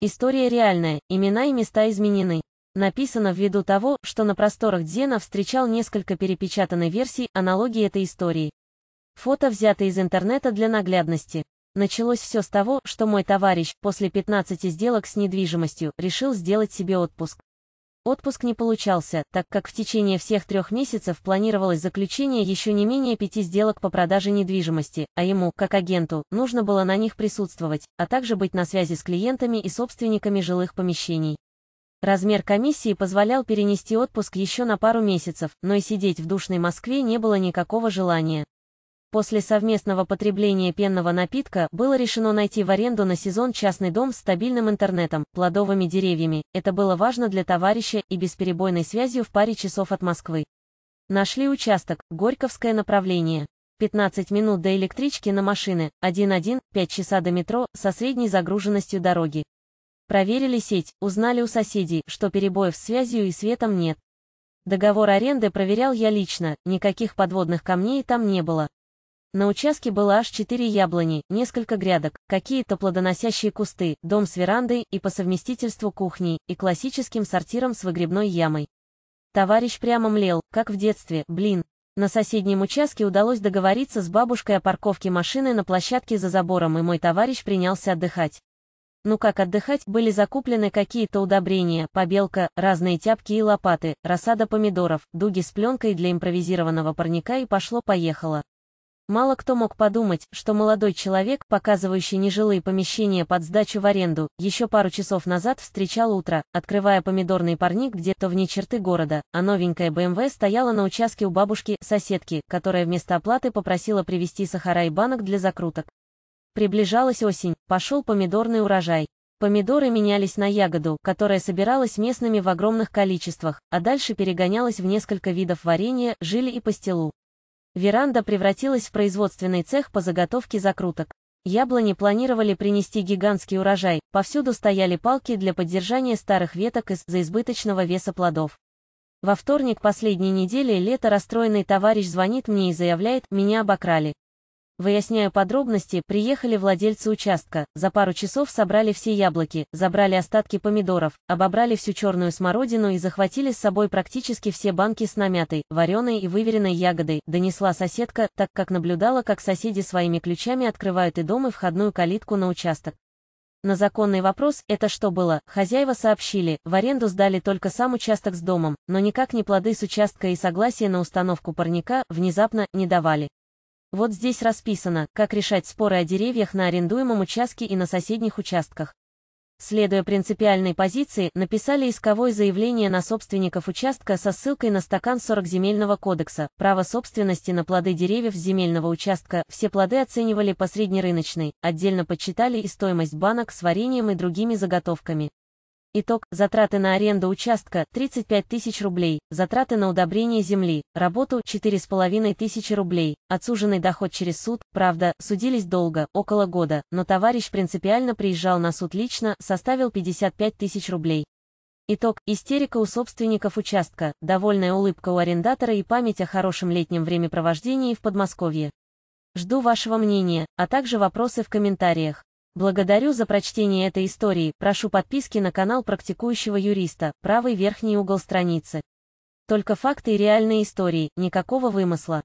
История реальная, имена и места изменены. Написано ввиду того, что на просторах Дзена встречал несколько перепечатанных версий аналогии этой истории. Фото взято из интернета для наглядности. Началось все с того, что мой товарищ, после 15 сделок с недвижимостью, решил сделать себе отпуск. Отпуск не получался, так как в течение всех трех месяцев планировалось заключение еще не менее пяти сделок по продаже недвижимости, а ему, как агенту, нужно было на них присутствовать, а также быть на связи с клиентами и собственниками жилых помещений. Размер комиссии позволял перенести отпуск еще на пару месяцев, но и сидеть в душной Москве не было никакого желания. После совместного потребления пенного напитка было решено найти в аренду на сезон частный дом с стабильным интернетом, плодовыми деревьями, это было важно для товарища и бесперебойной связью в паре часов от Москвы. Нашли участок, Горьковское направление. 15 минут до электрички на машины, 1-1, 5 часа до метро, со средней загруженностью дороги. Проверили сеть, узнали у соседей, что перебоев с связью и светом нет. Договор аренды проверял я лично, никаких подводных камней там не было. На участке было аж четыре яблони, несколько грядок, какие-то плодоносящие кусты, дом с верандой и по совместительству кухней и классическим сортиром с выгребной ямой. Товарищ прямо млел, как в детстве, блин. На соседнем участке удалось договориться с бабушкой о парковке машины на площадке за забором и мой товарищ принялся отдыхать. Ну как отдыхать, были закуплены какие-то удобрения, побелка, разные тяпки и лопаты, рассада помидоров, дуги с пленкой для импровизированного парника и пошло-поехало. Мало кто мог подумать, что молодой человек, показывающий нежилые помещения под сдачу в аренду, еще пару часов назад встречал утро, открывая помидорный парник где-то вне черты города, а новенькая БМВ эм стояла на участке у бабушки, соседки, которая вместо оплаты попросила привезти сахара и банок для закруток. Приближалась осень, пошел помидорный урожай. Помидоры менялись на ягоду, которая собиралась местными в огромных количествах, а дальше перегонялась в несколько видов варенья, жили и пастилу. Веранда превратилась в производственный цех по заготовке закруток. Яблони планировали принести гигантский урожай, повсюду стояли палки для поддержания старых веток из-за избыточного веса плодов. Во вторник последней недели лето расстроенный товарищ звонит мне и заявляет, меня обокрали. Выясняя подробности, приехали владельцы участка, за пару часов собрали все яблоки, забрали остатки помидоров, обобрали всю черную смородину и захватили с собой практически все банки с намятой, вареной и выверенной ягодой, донесла соседка, так как наблюдала, как соседи своими ключами открывают и дом, и входную калитку на участок. На законный вопрос, это что было, хозяева сообщили, в аренду сдали только сам участок с домом, но никак не плоды с участка и согласие на установку парника, внезапно, не давали. Вот здесь расписано, как решать споры о деревьях на арендуемом участке и на соседних участках. Следуя принципиальной позиции, написали исковое заявление на собственников участка со ссылкой на стакан 40 земельного кодекса, право собственности на плоды деревьев с земельного участка, все плоды оценивали по среднерыночной, отдельно подсчитали и стоимость банок с вареньем и другими заготовками. Итог, затраты на аренду участка – 35 тысяч рублей, затраты на удобрение земли, работу – 4,5 тысячи рублей, отсуженный доход через суд, правда, судились долго, около года, но товарищ принципиально приезжал на суд лично, составил 55 тысяч рублей. Итог. Истерика у собственников участка, довольная улыбка у арендатора и память о хорошем летнем времяпровождении в Подмосковье. Жду вашего мнения, а также вопросы в комментариях. Благодарю за прочтение этой истории, прошу подписки на канал практикующего юриста, правый верхний угол страницы. Только факты и реальные истории, никакого вымысла.